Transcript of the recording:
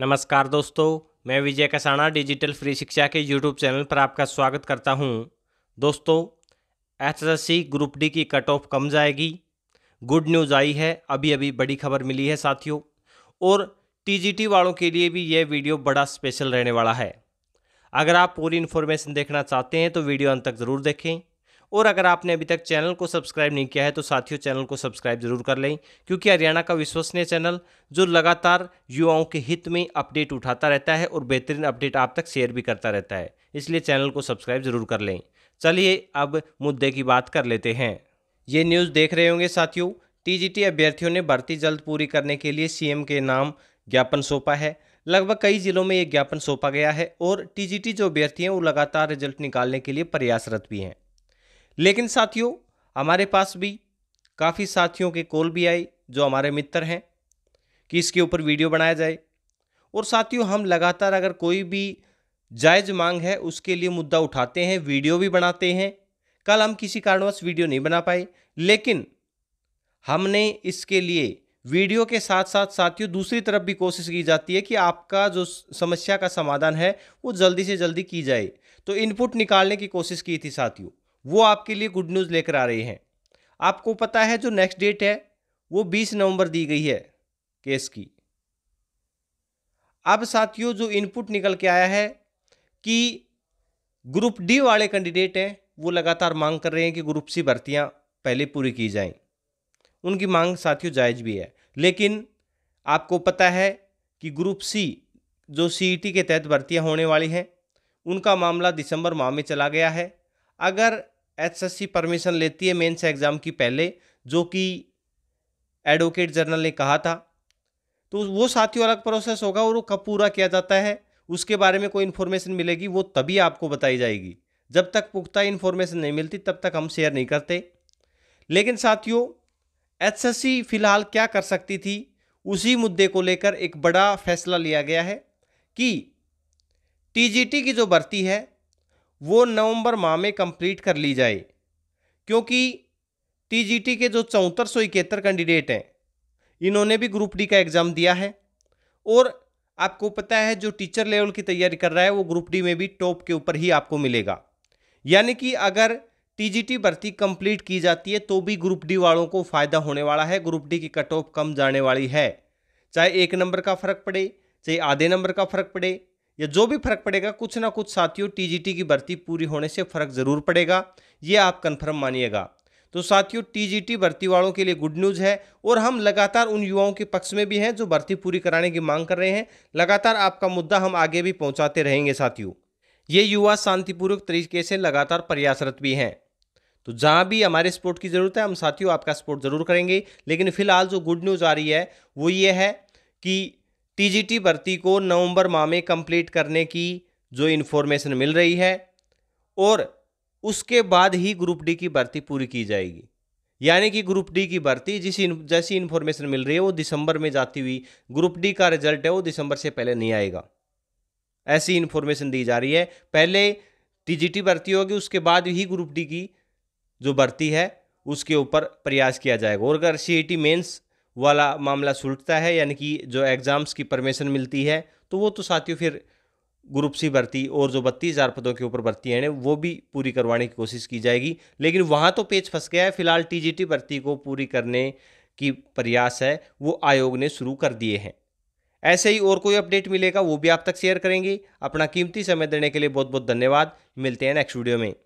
नमस्कार दोस्तों मैं विजय कसाना डिजिटल फ्री शिक्षा के यूट्यूब चैनल पर आपका स्वागत करता हूं। दोस्तों एचएसएससी ग्रुप डी की कट ऑफ कम जाएगी गुड न्यूज़ आई है अभी अभी बड़ी खबर मिली है साथियों और टीजीटी वालों के लिए भी यह वीडियो बड़ा स्पेशल रहने वाला है अगर आप पूरी इन्फॉर्मेशन देखना चाहते हैं तो वीडियो अंत तक ज़रूर देखें और अगर आपने अभी तक चैनल को सब्सक्राइब नहीं किया है तो साथियों चैनल को सब्सक्राइब जरूर कर लें क्योंकि हरियाणा का विश्वसनीय चैनल जो लगातार युवाओं के हित में अपडेट उठाता रहता है और बेहतरीन अपडेट आप तक शेयर भी करता रहता है इसलिए चैनल को सब्सक्राइब जरूर कर लें चलिए अब मुद्दे की बात कर लेते हैं ये न्यूज़ देख रहे होंगे साथियों टीजीटी अभ्यर्थियों ने भर्ती जल्द पूरी करने के लिए सीएम के नाम ज्ञापन सौंपा है लगभग कई जिलों में ये ज्ञापन सौंपा गया है और टीजीटी जो अभ्यर्थी हैं वो लगातार रिजल्ट निकालने के लिए प्रयासरत भी हैं लेकिन साथियों हमारे पास भी काफ़ी साथियों के कॉल भी आए जो हमारे मित्र हैं कि इसके ऊपर वीडियो बनाया जाए और साथियों हम लगातार अगर कोई भी जायज़ मांग है उसके लिए मुद्दा उठाते हैं वीडियो भी बनाते हैं कल हम किसी कारणवश वीडियो नहीं बना पाए लेकिन हमने इसके लिए वीडियो के साथ साथ साथियों दूसरी तरफ भी कोशिश की जाती है कि आपका जो समस्या का समाधान है वो जल्दी से जल्दी की जाए तो इनपुट निकालने की कोशिश की थी साथियों वो आपके लिए गुड न्यूज़ लेकर आ रही हैं आपको पता है जो नेक्स्ट डेट है वो बीस नवंबर दी गई है केस की अब साथियों जो इनपुट निकल के आया है कि ग्रुप डी वाले कैंडिडेट हैं वो लगातार मांग कर रहे हैं कि ग्रुप सी भर्तियाँ पहले पूरी की जाएं उनकी मांग साथियों जायज़ भी है लेकिन आपको पता है कि ग्रुप सी जो सी e के तहत भर्तियाँ होने वाली हैं उनका मामला दिसंबर माह में चला गया है अगर एचएससी परमिशन लेती है मेंस एग्ज़ाम की पहले जो कि एडवोकेट जनरल ने कहा था तो वो साथियों अलग प्रोसेस होगा और वो कब पूरा किया जाता है उसके बारे में कोई इन्फॉर्मेशन मिलेगी वो तभी आपको बताई जाएगी जब तक पुख्ता इन्फॉर्मेशन नहीं मिलती तब तक हम शेयर नहीं करते लेकिन साथियों एचएससी फिलहाल क्या कर सकती थी उसी मुद्दे को लेकर एक बड़ा फैसला लिया गया है कि टीजीटी की जो भर्ती है वो नवंबर माह में कंप्लीट कर ली जाए क्योंकि टीजीटी के जो चौहत्तर सौ इकहत्तर कैंडिडेट हैं इन्होंने भी ग्रुप डी का एग्ज़ाम दिया है और आपको पता है जो टीचर लेवल की तैयारी कर रहा है वो ग्रुप डी में भी टॉप के ऊपर ही आपको मिलेगा यानी कि अगर टीजीटी भर्ती कंप्लीट की जाती है तो भी ग्रुप डी वालों को फ़ायदा होने वाला है ग्रुप डी की कट ऑफ कम जाने वाली है चाहे एक नंबर का फ़र्क पड़े चाहे आधे नंबर का फ़र्क पड़े या जो भी फर्क पड़ेगा कुछ ना कुछ साथियों टीजीटी की भर्ती पूरी होने से फर्क जरूर पड़ेगा ये आप कन्फर्म मानिएगा तो साथियों टीजीटी भर्ती वालों के लिए गुड न्यूज़ है और हम लगातार उन युवाओं के पक्ष में भी हैं जो भर्ती पूरी कराने की मांग कर रहे हैं लगातार आपका मुद्दा हम आगे भी पहुंचाते रहेंगे साथियों ये युवा शांतिपूर्वक तरीके से लगातार प्रयासरत भी हैं तो जहाँ भी हमारे सपोर्ट की ज़रूरत है हम साथियों आपका सपोर्ट ज़रूर करेंगे लेकिन फिलहाल जो गुड न्यूज़ आ रही है वो ये है कि टीजीटी भर्ती को नवंबर माह में कंप्लीट करने की जो इन्फॉर्मेशन मिल रही है और उसके बाद ही ग्रुप डी की भर्ती पूरी की जाएगी यानी कि ग्रुप डी की भर्ती जिस जैसी इन्फॉर्मेशन मिल रही है वो दिसंबर में जाती हुई ग्रुप डी का रिजल्ट है वो दिसंबर से पहले नहीं आएगा ऐसी इन्फॉर्मेशन दी जा रही है पहले टीजीटी भर्ती होगी उसके बाद ही ग्रुप डी की जो भर्ती है उसके ऊपर प्रयास किया जाएगा और अगर सी ई मेंस वाला मामला सुलटता है यानी कि जो एग्ज़ाम्स की परमिशन मिलती है तो वो तो साथियों फिर ग्रुप सी भर्ती और जो बत्तीस हज़ार पदों के ऊपर भर्ती हैं वो भी पूरी करवाने की कोशिश की जाएगी लेकिन वहाँ तो पेज फंस गया है फिलहाल टीजीटी भर्ती को पूरी करने की प्रयास है वो आयोग ने शुरू कर दिए हैं ऐसे ही और कोई अपडेट मिलेगा वो भी आप तक शेयर करेंगे अपना कीमती समय देने के लिए बहुत बहुत धन्यवाद मिलते हैं नेक्स्ट वीडियो में